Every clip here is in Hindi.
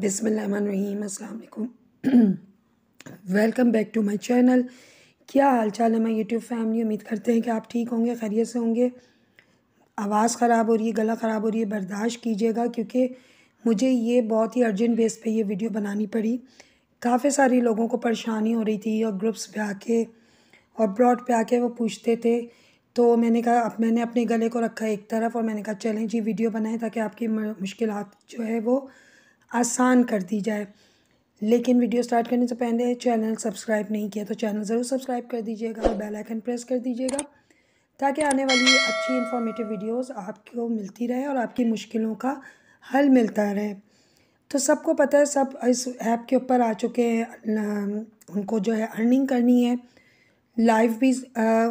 बिसमीम welcome back to my channel क्या हालचाल है मैं यूट्यूब फैमिली उम्मीद करते हैं कि आप ठीक होंगे खैरियत से होंगे आवाज़ ख़राब हो रही है गला ख़राब हो रही है बर्दाश्त कीजिएगा क्योंकि मुझे ये बहुत ही अर्जेंट बेस पे ये वीडियो बनानी पड़ी काफ़ी सारे लोगों को परेशानी हो रही थी और ग्रुप्स पे आके और ब्रॉड पे आके वो पूछते थे तो मैंने कहा अब मैंने अपने गले को रखा एक तरफ और मैंने कहा चलें जी वीडियो बनाएं ताकि आपकी मुश्किल जो है वो आसान कर दी जाए लेकिन वीडियो स्टार्ट करने से पहले चैनल सब्सक्राइब नहीं किया तो चैनल ज़रूर सब्सक्राइब कर दीजिएगा और बेल आइकन प्रेस कर दीजिएगा ताकि आने वाली अच्छी इन्फॉर्मेटिव वीडियोस आपको मिलती रहे और आपकी मुश्किलों का हल मिलता रहे तो सबको पता है सब इस ऐप के ऊपर आ चुके हैं उनको जो है अर्निंग करनी है लाइव भी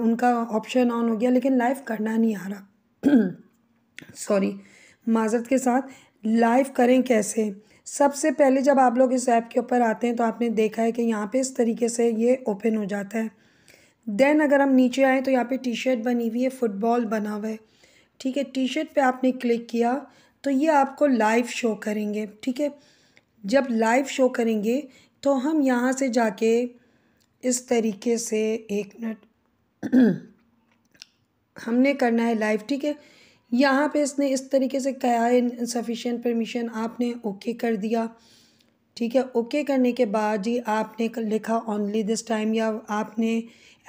उनका ऑप्शन ऑन हो गया लेकिन लाइव करना नहीं आ रहा सॉरी माजरत के साथ लाइव करें कैसे सबसे पहले जब आप लोग इस ऐप के ऊपर आते हैं तो आपने देखा है कि यहाँ पे इस तरीके से ये ओपन हो जाता है देन अगर हम नीचे आएँ तो यहाँ पे टी शर्ट बनी हुई है फुटबॉल बना हुआ है ठीक है टी शर्ट पर आपने क्लिक किया तो ये आपको लाइव शो करेंगे ठीक है जब लाइव शो करेंगे तो हम यहाँ से जाके इस तरीके से एक मिनट हमने करना है लाइव ठीक है यहाँ पे इसने इस तरीके से कहा है इनसफिशेंट परमिशन आपने ओके कर दिया ठीक है ओके करने के बाद जी आपने लिखा ओनली दिस टाइम या आपने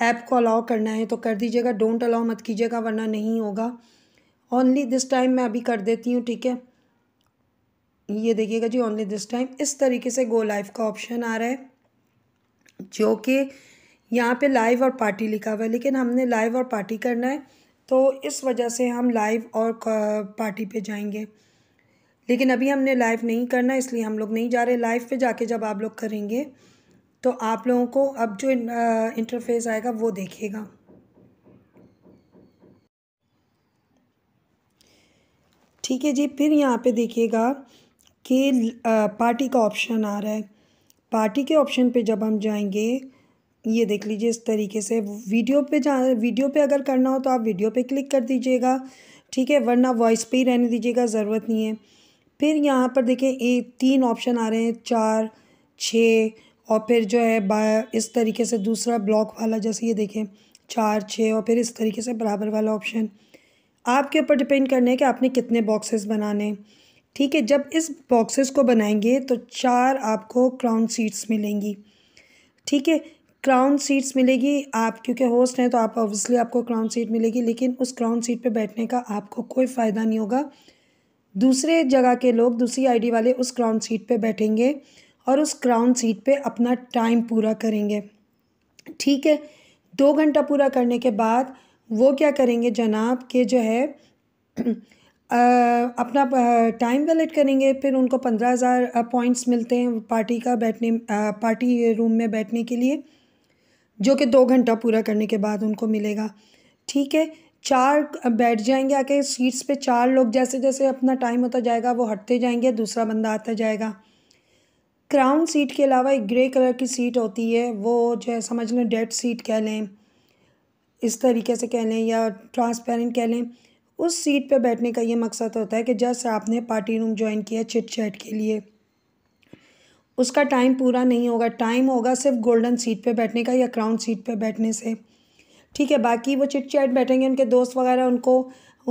ऐप को अलाउ करना है तो कर दीजिएगा डोंट अलाउ मत कीजिएगा वरना नहीं होगा ओनली दिस टाइम मैं अभी कर देती हूँ ठीक है ये देखिएगा जी ओनली दिस टाइम इस तरीके से गो लाइव का ऑप्शन आ रहा है जो कि यहाँ पे लाइव और पार्टी लिखा हुआ है लेकिन हमने लाइव और पार्टी करना है तो इस वजह से हम लाइव और पार्टी पे जाएंगे लेकिन अभी हमने लाइव नहीं करना इसलिए हम लोग नहीं जा रहे लाइव पे जाके जब आप लोग करेंगे तो आप लोगों को अब जो इंटरफेस आएगा वो देखेगा ठीक है जी फिर यहाँ पे देखिएगा कि पार्टी का ऑप्शन आ रहा है पार्टी के ऑप्शन पे जब हम जाएंगे ये देख लीजिए इस तरीके से वीडियो पे जहाँ वीडियो पे अगर करना हो तो आप वीडियो पे क्लिक कर दीजिएगा ठीक है वरना वॉइस पे ही रहने दीजिएगा ज़रूरत नहीं है फिर यहाँ पर देखें ए तीन ऑप्शन आ रहे हैं चार छः और फिर जो है इस तरीके से दूसरा ब्लॉक वाला जैसे ये देखें चार छः और फिर इस तरीके से बराबर वाला ऑप्शन आपके ऊपर डिपेंड करना है कि आपने कितने बॉक्सेस बनाने ठीक है जब इस बॉक्सेस को बनाएंगे तो चार आपको क्राउन सीट्स मिलेंगी ठीक है क्राउन सीट्स मिलेगी आप क्योंकि होस्ट हैं तो आप ऑब्वियसली आपको क्राउन सीट मिलेगी लेकिन उस क्राउन सीट पे बैठने का आपको कोई फ़ायदा नहीं होगा दूसरे जगह के लोग दूसरी आईडी वाले उस क्राउन सीट पे बैठेंगे और उस क्राउन सीट पे अपना टाइम पूरा करेंगे ठीक है दो घंटा पूरा करने के बाद वो क्या करेंगे जनाब के जो है आ, अपना टाइम वैलेट करेंगे फिर उनको पंद्रह हज़ार पॉइंट्स मिलते हैं पार्टी का बैठने आ, पार्टी रूम में बैठने के लिए जो कि दो घंटा पूरा करने के बाद उनको मिलेगा ठीक है चार बैठ जाएंगे आके सीट्स पे चार लोग जैसे जैसे अपना टाइम होता जाएगा वो हटते जाएंगे दूसरा बंदा आता जाएगा क्राउन सीट के अलावा एक ग्रे कलर की सीट होती है वो जो है समझ लें डेड सीट कह लें इस तरीके से कह लें या ट्रांसपेरेंट कह लें उस सीट पे बैठने का ये मकसद होता है कि जैसे आपने पार्टी रूम ज्वाइन किया चिट चैट के लिए उसका टाइम पूरा नहीं होगा टाइम होगा सिर्फ गोल्डन सीट पे बैठने का या क्राउन सीट पे बैठने से ठीक है बाकी वो चिट चैट बैठेंगे उनके दोस्त वगैरह उनको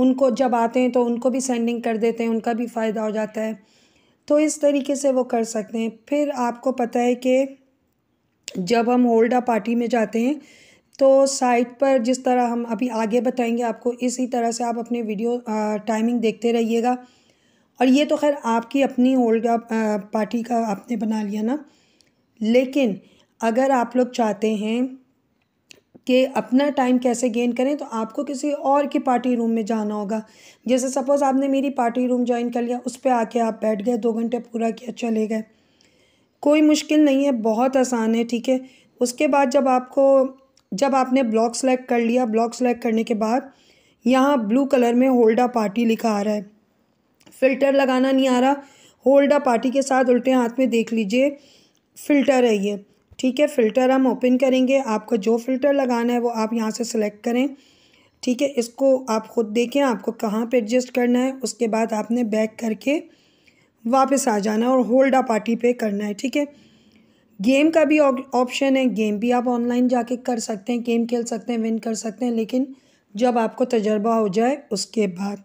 उनको जब आते हैं तो उनको भी सेंडिंग कर देते हैं उनका भी फ़ायदा हो जाता है तो इस तरीके से वो कर सकते हैं फिर आपको पता है कि जब हम होल्डा पार्टी में जाते हैं तो साइट पर जिस तरह हम अभी आगे बताएंगे आपको इसी तरह से आप अपने वीडियो टाइमिंग देखते रहिएगा और ये तो खैर आपकी अपनी ओल्ड पार्टी का आपने बना लिया ना लेकिन अगर आप लोग चाहते हैं कि अपना टाइम कैसे गेन करें तो आपको किसी और की पार्टी रूम में जाना होगा जैसे सपोज़ आपने मेरी पार्टी रूम ज्वाइन कर लिया उस पर आके आप बैठ गए दो घंटे पूरा किया चले गए कोई मुश्किल नहीं है बहुत आसान है ठीक है उसके बाद जब आपको जब आपने ब्लॉक सेलेक्ट कर लिया ब्लॉक सेलेक्ट करने के बाद यहाँ ब्लू कलर में होल्डा पार्टी लिखा आ रहा है फिल्टर लगाना नहीं आ रहा होल्ड अ पार्टी के साथ उल्टे हाथ में देख लीजिए फ़िल्टर है ये ठीक है फ़िल्टर हम ओपन करेंगे आपको जो फ़िल्टर लगाना है वो आप यहाँ से सिलेक्ट करें ठीक है इसको आप ख़ुद देखें आपको कहाँ पे एडजस्ट करना है उसके बाद आपने बैक करके वापस आ जाना है और होल्ड अ पार्टी पे करना है ठीक है गेम का भी ऑप्शन है गेम भी आप ऑनलाइन जाके कर सकते हैं गेम खेल सकते हैं विन कर सकते हैं लेकिन जब आपको तजर्बा हो जाए उसके बाद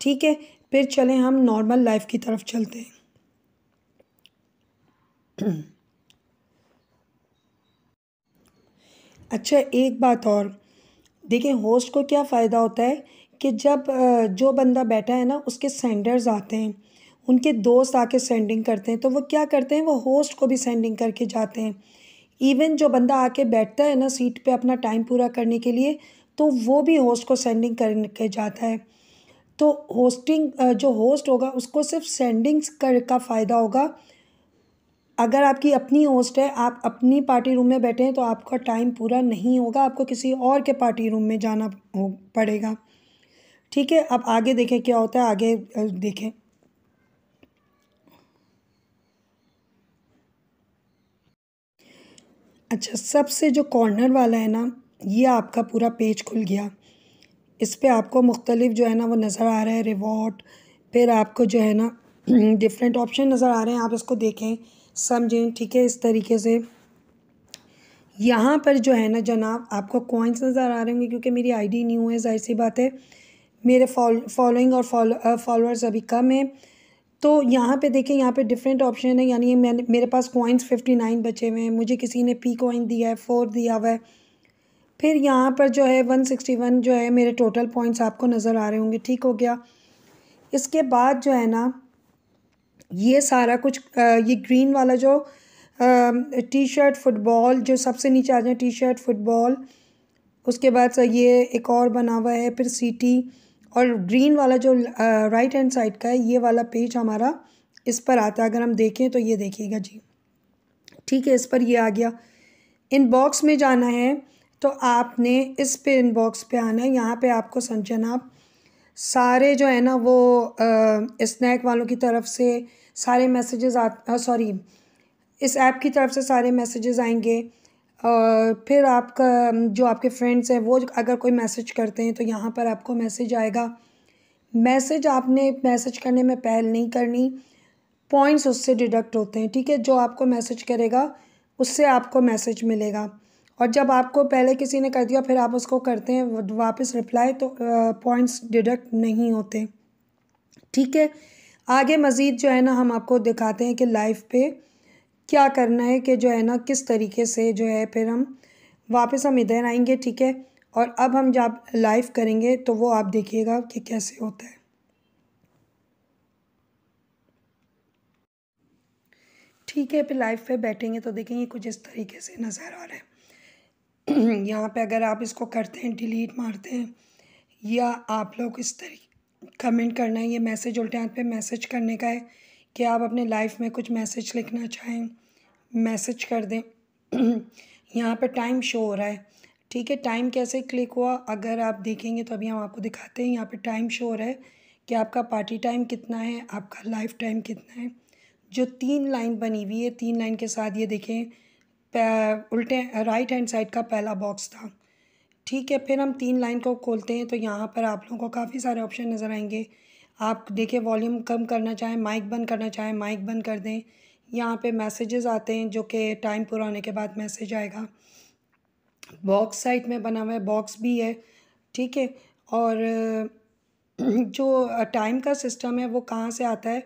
ठीक है फिर चलें हम नॉर्मल लाइफ की तरफ चलते हैं अच्छा एक बात और देखिए होस्ट को क्या फ़ायदा होता है कि जब जो बंदा बैठा है ना उसके सेंडर्स आते हैं उनके दोस्त आके सेंडिंग करते हैं तो वो क्या करते हैं वो होस्ट को भी सेंडिंग करके जाते हैं इवन जो बंदा आके बैठता है ना सीट पे अपना टाइम पूरा करने के लिए तो वो भी होस्ट को सेंडिंग करके जाता है तो होस्टिंग जो होस्ट होगा उसको सिर्फ सेंडिंग्स कर का फ़ायदा होगा अगर आपकी अपनी होस्ट है आप अपनी पार्टी रूम में बैठे हैं तो आपका टाइम पूरा नहीं होगा आपको किसी और के पार्टी रूम में जाना हो पड़ेगा ठीक है अब आगे देखें क्या होता है आगे देखें अच्छा सबसे जो कॉर्नर वाला है ना ये आपका पूरा पेज खुल गया इस पर आपको मुख्तलिफ जो है ना वो नज़र आ रहा है रिवॉर्ड फिर आपको जो है ना डिफरेंट ऑप्शन नज़र आ रहे हैं आप इसको देखें समझें ठीक है इस तरीके से यहाँ पर जो है ना जनाब आपको कॉइन्स नज़र आ रहे होंगे क्योंकि मेरी आईडी न्यू है जाहिर सी बात है मेरे फॉलोइंग और फॉलोअर्स अभी कम है तो यहाँ पे देखें यहाँ पे डिफरेंट ऑप्शन है यानी मैंने मेरे पास कॉइन्स फिफ्टी नाइन बचे हुए हैं मुझे किसी ने पी कॉइन दिया है फोर दिया हुआ है फिर यहाँ पर जो है 161 जो है मेरे टोटल पॉइंट्स आपको नज़र आ रहे होंगे ठीक हो गया इसके बाद जो है ना ये सारा कुछ ये ग्रीन वाला जो टी शर्ट फुटबॉल जो सबसे नीचे आ जाए टी शर्ट फुटबॉल उसके बाद सर ये एक और बना हुआ है फिर सीटी और ग्रीन वाला जो राइट हैंड साइड का है ये वाला पेज हमारा इस पर आता है अगर हम देखें तो ये देखिएगा जी ठीक है इस पर ये आ गया इन बॉक्स में जाना है तो आपने इस पे इनबॉक्स पे आना है यहाँ पे आपको संजन आप सारे जो है ना वो स्नैक वालों की तरफ से सारे मैसेजेस आ सॉरी इस ऐप की तरफ से सारे मैसेजेस आएंगे और फिर आपका जो आपके फ्रेंड्स हैं वो अगर कोई मैसेज करते हैं तो यहाँ पर आपको मैसेज आएगा मैसेज आपने मैसेज करने में पहल नहीं करनी पॉइंट्स उससे डिडक्ट होते हैं ठीक है जो आपको मैसेज करेगा उससे आपको मैसेज मिलेगा और जब आपको पहले किसी ने कर दिया फिर आप उसको करते हैं वापस रिप्लाई तो पॉइंट्स डिडक्ट नहीं होते ठीक है आगे मज़ीद जो है ना हम आपको दिखाते हैं कि लाइफ पे क्या करना है कि जो है ना किस तरीके से जो है फिर हम वापस हम इधर आएंगे ठीक है और अब हम जब लाइव करेंगे तो वो आप देखिएगा कि कैसे होता है ठीक है फिर लाइव पे बैठेंगे तो देखेंगे कुछ इस तरीके से नज़र आ रहा है यहाँ पे अगर आप इसको करते हैं डिलीट मारते हैं या आप लोग इस तरह कमेंट करना है ये मैसेज उल्टे हाथ पे मैसेज करने का है कि आप अपने लाइफ में कुछ मैसेज लिखना चाहें मैसेज कर दें यहाँ पे टाइम शो हो रहा है ठीक है टाइम कैसे क्लिक हुआ अगर आप देखेंगे तो अभी हम आपको दिखाते हैं यहाँ पर टाइम शो हो रहा है कि आपका पार्टी टाइम कितना है आपका लाइफ टाइम कितना है जो तीन लाइन बनी हुई है तीन लाइन के साथ ये देखें उल्टे राइट हैंड साइड का पहला बॉक्स था ठीक है फिर हम तीन लाइन को खोलते हैं तो यहाँ पर आप लोगों को काफ़ी सारे ऑप्शन नज़र आएंगे आप देखिए वॉल्यूम कम करना चाहें माइक बंद करना चाहें माइक बंद कर दें यहाँ पे मैसेजेस आते हैं जो कि टाइम पूरा होने के बाद मैसेज आएगा बॉक्स साइड में बना हुआ है बॉक्स भी है ठीक है और जो टाइम का सिस्टम है वो कहाँ से आता है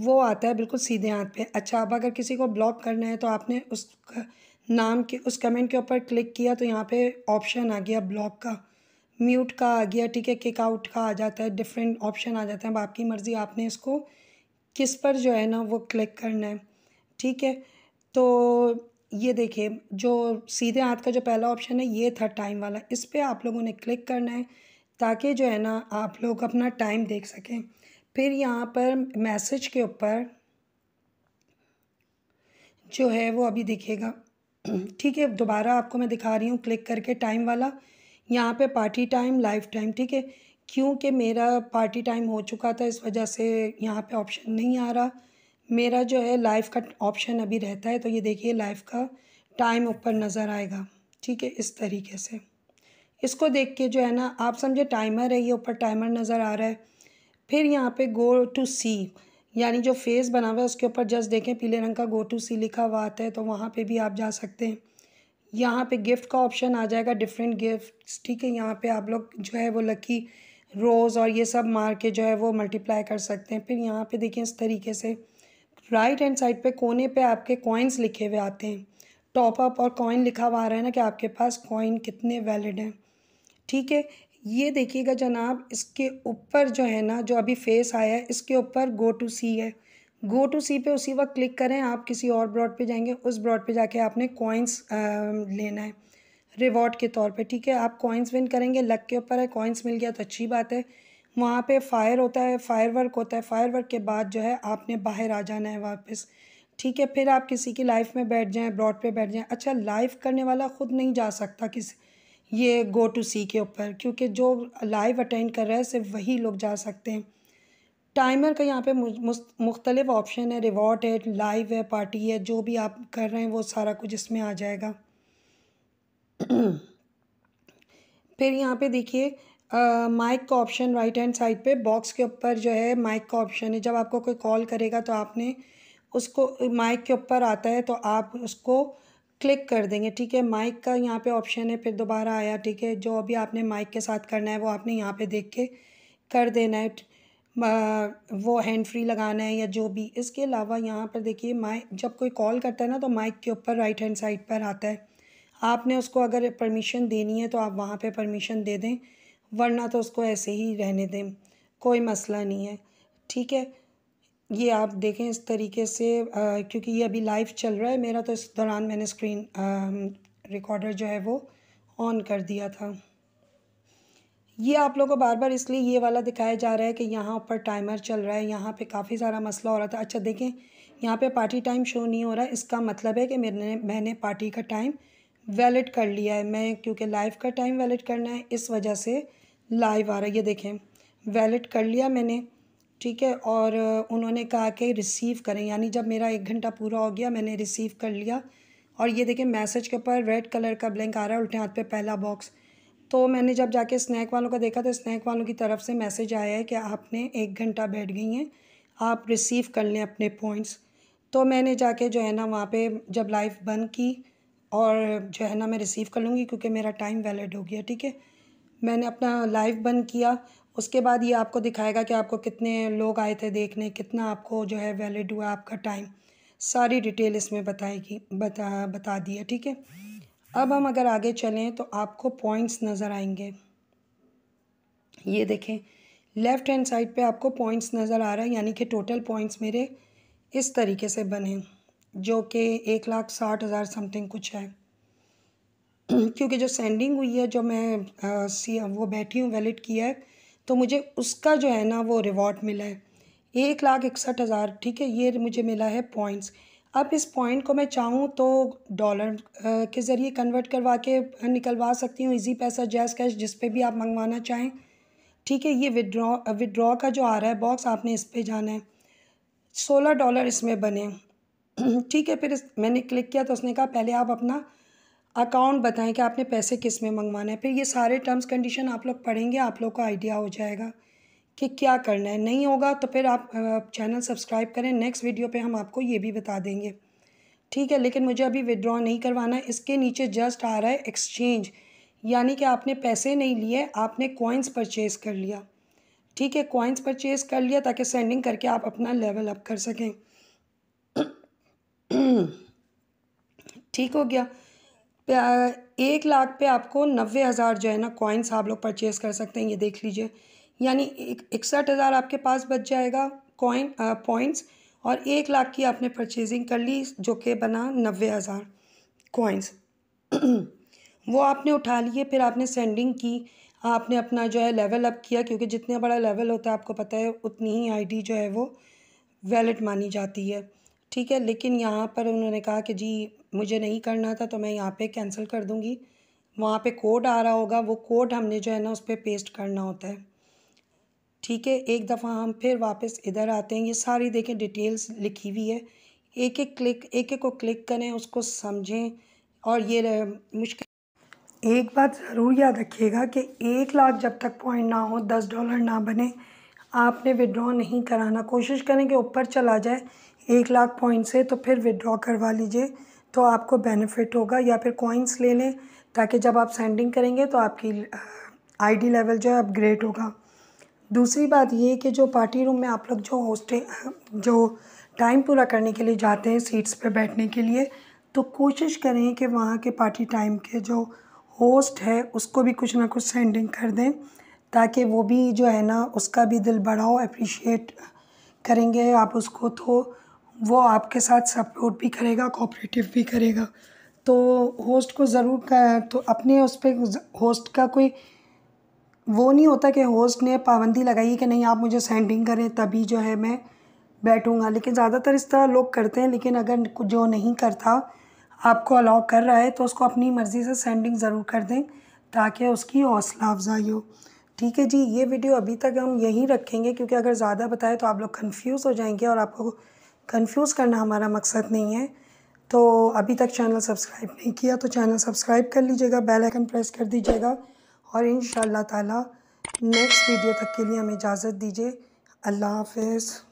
वो आता है बिल्कुल सीधे हाथ पे अच्छा अब अगर किसी को ब्लॉक करना है तो आपने उस नाम के उस कमेंट के ऊपर क्लिक किया तो यहाँ पे ऑप्शन आ गया ब्लॉक का म्यूट का आ गया ठीक है किक आउट का आ जाता है डिफरेंट ऑप्शन आ जाता है अब आपकी मर्ज़ी आपने इसको किस पर जो है ना वो क्लिक करना है ठीक है तो ये देखिए जो सीधे हाथ का जो पहला ऑप्शन है ये था टाइम वाला इस पर आप लोगों ने क्लिक करना है ताकि जो है ना आप लोग अपना टाइम देख सकें फिर यहाँ पर मैसेज के ऊपर जो है वो अभी दिखेगा ठीक है दोबारा आपको मैं दिखा रही हूँ क्लिक करके टाइम वाला यहाँ पे पार्टी टाइम लाइफ टाइम ठीक है क्योंकि मेरा पार्टी टाइम हो चुका था इस वजह से यहाँ पे ऑप्शन नहीं आ रहा मेरा जो है लाइफ का ऑप्शन अभी रहता है तो ये देखिए लाइफ का टाइम ऊपर नज़र आएगा ठीक है इस तरीके से इसको देख के जो है ना आप समझे टाइमर है ये ऊपर टाइमर नज़र आ रहा है फिर यहाँ पे गो टू सी यानी जो फेस बना हुआ है उसके ऊपर जस्ट देखें पीले रंग का गो टू सी लिखा हुआ आता है तो वहाँ पे भी आप जा सकते हैं यहाँ पे गिफ्ट का ऑप्शन आ जाएगा डिफरेंट गिफ्ट्स ठीक है यहाँ पे आप लोग जो है वो लकी रोज़ और ये सब मार के जो है वो मल्टीप्लाई कर सकते हैं फिर यहाँ पर देखें इस तरीके से राइट हैंड साइड पर कोने पर आपके कॉइन्स लिखे हुए आते हैं टॉपअप और कॉइन लिखा हुआ आ रहा है ना कि आपके पास कॉइन कितने वैलिड हैं ठीक है ये देखिएगा जनाब इसके ऊपर जो है ना जो अभी फेस आया है इसके ऊपर गो टू सी है गो टू सी पे उसी वक्त क्लिक करें आप किसी और ब्रॉड पे जाएंगे उस ब्रॉड पे जाके आपने कॉइन्स लेना है रिवॉर्ड के तौर पे ठीक है आप कॉइन्स विन करेंगे लक के ऊपर है कॉइन्स मिल गया तो अच्छी बात है वहाँ पे फायर होता है फायर वर्क होता है फायर वर्क के बाद जो है आपने बाहर आ जाना है वापस ठीक है फिर आप किसी की लाइफ में बैठ जाएँ ब्रॉड पर बैठ जाएँ अच्छा लाइफ करने वाला ख़ुद नहीं जा सकता किसी ये गो टू सी के ऊपर क्योंकि जो लाइव अटेंड कर रहा है सिर्फ वही लोग जा सकते हैं टाइमर का यहाँ पे मुख्तलिफ ऑप्शन है रिवॉर्ड है लाइव है पार्टी है जो भी आप कर रहे हैं वो सारा कुछ इसमें आ जाएगा फिर यहाँ पे देखिए माइक का ऑप्शन राइट हैंड साइड पे बॉक्स के ऊपर जो है माइक का ऑप्शन है जब आपको कोई कॉल करेगा तो आपने उसको माइक के ऊपर आता है तो आप उसको क्लिक कर देंगे ठीक है माइक का यहाँ पे ऑप्शन है फिर दोबारा आया ठीक है जो अभी आपने माइक के साथ करना है वो आपने यहाँ पे देख के कर देना है वो हैंड फ्री लगाना है या जो भी इसके अलावा यहाँ पर देखिए माइक जब कोई कॉल करता है ना तो माइक के ऊपर राइट हैंड साइड पर आता है आपने उसको अगर परमिशन देनी है तो आप वहाँ पर परमिशन दे दें वरना तो उसको ऐसे ही रहने दें कोई मसला नहीं है ठीक है ये आप देखें इस तरीके से आ, क्योंकि ये अभी लाइव चल रहा है मेरा तो इस दौरान मैंने स्क्रीन रिकॉर्डर जो है वो ऑन कर दिया था ये आप लोगों को बार बार इसलिए ये वाला दिखाया जा रहा है कि यहाँ पर टाइमर चल रहा है यहाँ पे काफ़ी सारा मसला हो रहा था अच्छा देखें यहाँ पे पार्टी टाइम शो नहीं हो रहा है इसका मतलब है कि मैंने मैंने पार्टी का टाइम वैलिड कर लिया है मैं क्योंकि लाइव का टाइम वैलिड करना है इस वजह से लाइव आ रहा है ये देखें वैलिड कर लिया मैंने ठीक है और उन्होंने कहा कि रिसीव करें यानी जब मेरा एक घंटा पूरा हो गया मैंने रिसीव कर लिया और ये देखें मैसेज के ऊपर रेड कलर का ब्लैंक आ रहा है उल्टे हाथ पे पहला बॉक्स तो मैंने जब जाके स्नैक वालों का देखा तो स्नैक वालों की तरफ से मैसेज आया है कि आपने एक घंटा बैठ गई हैं आप रिसीव कर लें अपने पॉइंट्स तो मैंने जाके जो है ना वहाँ पर जब लाइव बंद की और जो है ना मैं रिसीव कर लूँगी क्योंकि मेरा टाइम वैलिड हो गया ठीक है मैंने अपना लाइव बंद किया उसके बाद ये आपको दिखाएगा कि आपको कितने लोग आए थे देखने कितना आपको जो है वैलिड हुआ आपका टाइम सारी डिटेल इसमें बताएगी बता बता दिया ठीक है अब हम अगर आगे चलें तो आपको पॉइंट्स नज़र आएंगे ये देखें लेफ़्ट हैंड साइड पे आपको पॉइंट्स नज़र आ रहा है यानी कि टोटल पॉइंट्स मेरे इस तरीके से बने जो कि एक लाख साठ हज़ार समथिंग कुछ है क्योंकि जो सेंडिंग हुई है जो मैं आ, सी वो बैठी हूँ वैलिड किया है तो मुझे उसका जो है ना वो रिवॉर्ड मिला है एक लाख इकसठ हज़ार ठीक है ये मुझे मिला है पॉइंट्स अब इस पॉइंट को मैं चाहूँ तो डॉलर के ज़रिए कन्वर्ट करवा के निकलवा सकती हूँ इजी पैसा जैस कैश जिस पे भी आप मंगवाना चाहें ठीक है ये विड्रॉ विदड्रॉ का जो आ रहा है बॉक्स आपने इस पर जाना है सोलह डॉलर इसमें बने ठीक है फिर इस, मैंने क्लिक किया तो उसने कहा पहले आप अपना अकाउंट बताएं कि आपने पैसे किस में मंगवाना है फिर ये सारे टर्म्स कंडीशन आप लोग पढ़ेंगे आप लोग को आइडिया हो जाएगा कि क्या करना है नहीं होगा तो फिर आप चैनल सब्सक्राइब करें नेक्स्ट वीडियो पे हम आपको ये भी बता देंगे ठीक है लेकिन मुझे अभी विदड्रॉ नहीं करवाना इसके नीचे जस्ट आ रहा है एक्सचेंज यानी कि आपने पैसे नहीं लिए आपने कॉइन्स परचेज कर लिया ठीक है कॉइन्स परचेज कर लिया ताकि सेंडिंग करके आप अपना लेवल अप कर सकें ठीक हो गया एक लाख पे आपको नब्बे हज़ार जो है ना कॉइन्स आप लोग परचेज़ कर सकते हैं ये देख लीजिए यानी इकसठ हज़ार आपके पास बच जाएगा कॉइन पॉइंट्स और एक लाख की आपने परचेजिंग कर ली जो कि बना नब्बे हज़ार कॉइन्स वो आपने उठा लिए फिर आपने सेंडिंग की आपने अपना जो है लेवल अप किया क्योंकि जितना बड़ा लेवल होता है आपको पता है उतनी ही आईडी जो है वो वैलिड मानी जाती है ठीक है लेकिन यहाँ पर उन्होंने कहा कि जी मुझे नहीं करना था तो मैं यहाँ पे कैंसिल कर दूँगी वहाँ पे कोड आ रहा होगा वो कोड हमने जो है ना उस पर पे पेस्ट करना होता है ठीक है एक दफ़ा हम फिर वापस इधर आते हैं ये सारी देखें डिटेल्स लिखी हुई है एक एक क्लिक एक एक को क्लिक करें उसको समझें और ये मुश्किल एक बात ज़रूर याद रखिएगा कि एक लाख जब तक पॉइंट ना हो दस डॉलर ना बने आपने विड्रॉ नहीं कराना कोशिश करें कि ऊपर चला जाए एक लाख पॉइंट्स है तो फिर विड्रॉ करवा लीजिए तो आपको बेनिफिट होगा या फिर कॉइन्स ले लें ताकि जब आप सेंडिंग करेंगे तो आपकी आईडी uh, लेवल जो है अपग्रेड होगा दूसरी बात ये कि जो पार्टी रूम में आप लोग जो होस्टे uh, जो टाइम पूरा करने के लिए जाते हैं सीट्स पर बैठने के लिए तो कोशिश करें कि वहाँ के पार्टी टाइम के जो होस्ट है उसको भी कुछ ना कुछ सेंडिंग कर दें ताकि वो भी जो है ना उसका भी दिल बढ़ाओ अप्रिशिएट करेंगे आप उसको तो वो आपके साथ सपोर्ट भी करेगा कोऑपरेटिव भी करेगा तो होस्ट को ज़रूर तो अपने उस पर होस्ट का कोई वो नहीं होता कि होस्ट ने पाबंदी लगाई कि नहीं आप मुझे सेंडिंग करें तभी जो है मैं बैठूंगा लेकिन ज़्यादातर इस तरह लोग करते हैं लेकिन अगर जो नहीं करता आपको अलाउ कर रहा है तो उसको अपनी मर्ज़ी से सेंडिंग ज़रूर कर दें ताकि उसकी हौसला अफजाई हो ठीक है जी ये वीडियो अभी तक हम यहीं रखेंगे क्योंकि अगर ज़्यादा बताए तो आप लोग कन्फ्यूज़ हो जाएंगे और आपको कंफ्यूज करना हमारा मकसद नहीं है तो अभी तक चैनल सब्सक्राइब नहीं किया तो चैनल सब्सक्राइब कर लीजिएगा बेल आइकन प्रेस कर दीजिएगा और इन ताला नेक्स्ट वीडियो तक के लिए हमें इजाज़त दीजिए अल्लाह हाफिज़